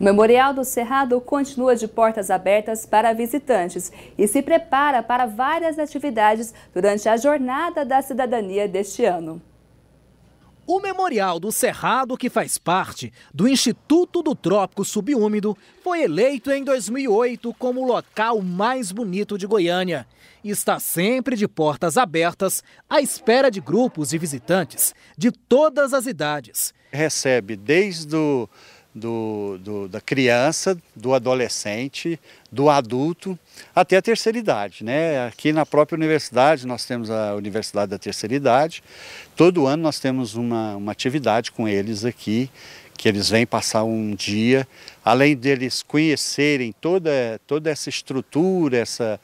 O Memorial do Cerrado continua de portas abertas para visitantes e se prepara para várias atividades durante a Jornada da Cidadania deste ano. O Memorial do Cerrado, que faz parte do Instituto do Trópico Subúmido, foi eleito em 2008 como o local mais bonito de Goiânia. E está sempre de portas abertas à espera de grupos de visitantes de todas as idades. Recebe desde o do, do, da criança, do adolescente, do adulto, até a terceira idade. Né? Aqui na própria universidade, nós temos a Universidade da Terceira Idade. Todo ano nós temos uma, uma atividade com eles aqui, que eles vêm passar um dia, além deles conhecerem toda, toda essa estrutura, essa,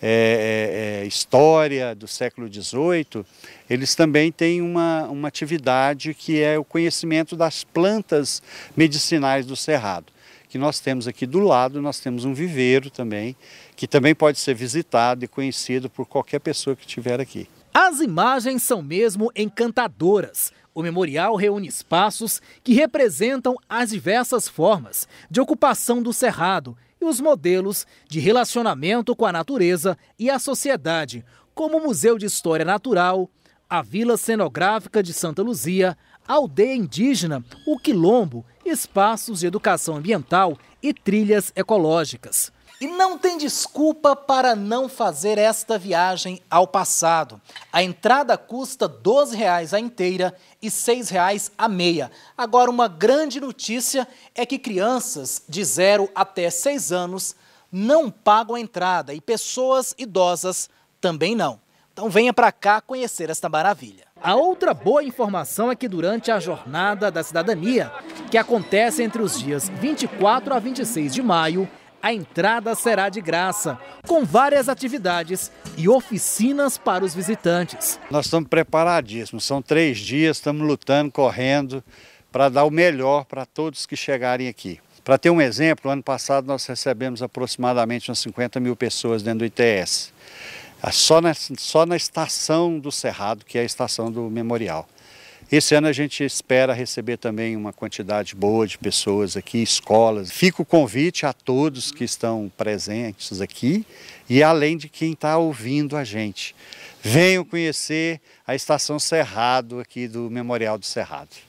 é, é, é história do século XVIII, eles também têm uma, uma atividade que é o conhecimento das plantas medicinais do Cerrado. Que nós temos aqui do lado, nós temos um viveiro também, que também pode ser visitado e conhecido por qualquer pessoa que estiver aqui. As imagens são mesmo encantadoras. O memorial reúne espaços que representam as diversas formas de ocupação do cerrado os modelos de relacionamento com a natureza e a sociedade, como o Museu de História Natural, a Vila Cenográfica de Santa Luzia, a aldeia indígena, o Quilombo, espaços de educação ambiental e trilhas ecológicas. E não tem desculpa para não fazer esta viagem ao passado. A entrada custa R$ 12,00 a inteira e R$ 6,00 a meia. Agora, uma grande notícia é que crianças de 0 até 6 anos não pagam a entrada e pessoas idosas também não. Então venha para cá conhecer esta maravilha. A outra boa informação é que durante a Jornada da Cidadania, que acontece entre os dias 24 a 26 de maio, a entrada será de graça, com várias atividades e oficinas para os visitantes. Nós estamos preparadíssimos, são três dias, estamos lutando, correndo, para dar o melhor para todos que chegarem aqui. Para ter um exemplo, ano passado nós recebemos aproximadamente umas 50 mil pessoas dentro do ITS. Ah, só na, só na estação do Cerrado, que é a estação do Memorial. Esse ano a gente espera receber também uma quantidade boa de pessoas aqui, escolas. Fica o convite a todos que estão presentes aqui e além de quem está ouvindo a gente. Venham conhecer a Estação Cerrado aqui do Memorial do Cerrado.